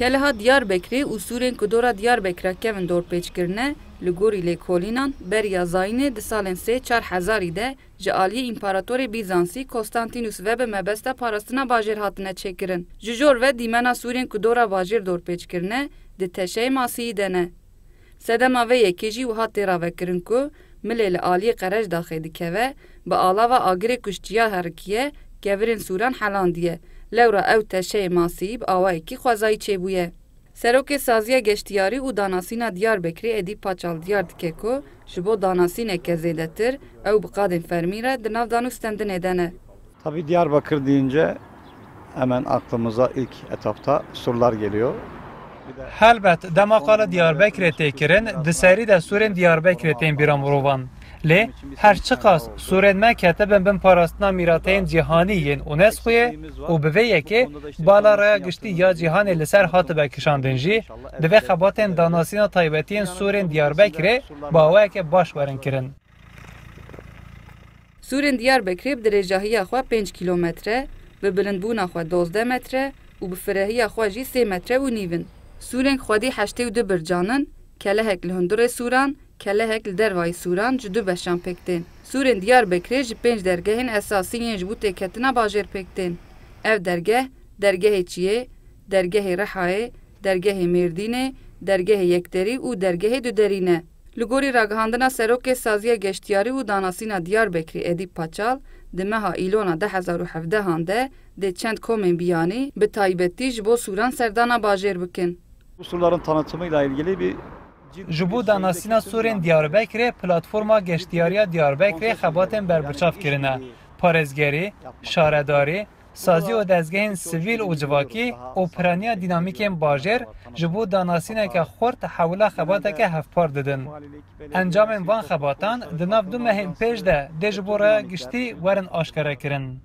Keleha Diyarbekirê û Sûrên ku dora Diyarbekirê kevin dorpêçkirine li gorî lêkolînan beriya zayînê di salên sê çar hezarî de ji aliyê İmparatorê Bizansî Konstantinus Webe mebesta mebeste parasına hatine çêkirin. Ji jor ve dîmena Sûrên ku dora bajêr dorpêçkirine di teşeyê masiyî de ne. Sedema ve yekêjî wiha têra vekirin ku milê li aliyê qerej daxê dikeve bi alava agirê kuştiya herikiye suran Sûran diye. لورا او تشه ماسی به آوائی کی خوازایی چه بویه. سروک سازیه گشتیاری و داناسینا دیار بکری ادی پاچال دیار دکه که جبو داناسینه که زیده تر او بقادن فرمیره دناو دانو stendin edene. Tabii Diyarbakır deyince hemen aklımıza ilk etapta surlar geliyor. Helbet, demakala Diyarbakır'e tekirin, diseri de Surin Diyarbakır'e bir amurovan. لی هر چقاس سورن مکته بن بن پاراستنا میراتین جهانی ین اونسکو او به وی که بالا را گشتی یا جهان لسر هات به کشاندن جی د و خباتن داناسینا تایبتین سورن دیاربکر با وای که باش ورن کرن سورن دیاربکر به درجهی خو 5 کیلومتر به بلندبونا خو 12 متر او به فرهی خو جی 3 متر و نیون سورن خودی 82 برجانن کله هک لهندره سوران kelehek li dervayî Sûran ji du beşan pektin. Sûrên Diyarbekirê ji pênc dergehên esasîyên ji bo têketina bajêr pektin. Ev dergeh, dergehê Çiyê, dergehê Rihayê, dergehê Mêrdînê, dergehê Yekderî û dergehê Duderî ne. Li gorî ragihandina Serokê Saziya Geştyarî û Danasîna Diyarbekirê Edip Paçal, di meha îlona 2017-an de dê çend komên biyanî bi taybetî ji bo Sûran serdana bajêr bikin. Bu surların tanıtımıyla ilgili bir جبو داناسینا سورین دیاربکری پلاتفورما گشتیاریا دیاربکری ری خباتن بربچاف کرنه پارزگری، شارداری، سازی و دزگهین سویل و جواکی و پرانیا دینامیکین باجر جبو داناسین که خورد حول خباته که هفپار ددن. انجام وان خباتان دناف دو مهم پیش ده ده جبو گشتی ورن آشکره کرن.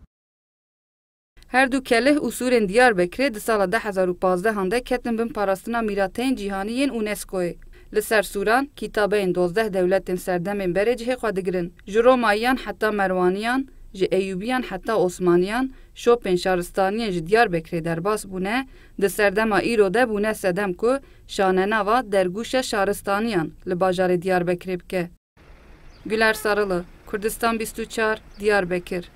هر دو کله و سورین دیار بکره ده سال 2015 هنده کتن بین پاراستنا میراتین جیهانیین اونسکوی. Li ser Sûran, kîtabeyên 12 dewletên serdemên berê cihê xwe digirin. Ji Romaiyan heta Merwaniyan, ji Eyyubiyan heta Osmaniyan, şopên şaristaniyên ji Diyarbekirê derbas bûne, di serdema îro de bûne sedem ku şanenava dergûşa şaristaniyan li bajarê Diyarbekirê bike. Güler Sarılı, Kurdistan 24, Diyarbekir